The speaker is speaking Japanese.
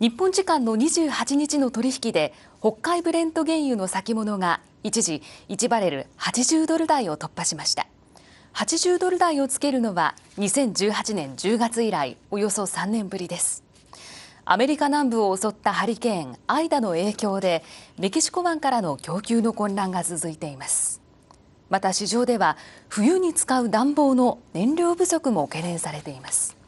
日本時間の28日の取引で北海ブレント原油の先物が一時1バレル80ドル台を突破しました80ドル台をつけるのは2018年10月以来およそ3年ぶりですアメリカ南部を襲ったハリケーンアイダの影響でメキシコ湾からの供給の混乱が続いていますまた市場では冬に使う暖房の燃料不足も懸念されています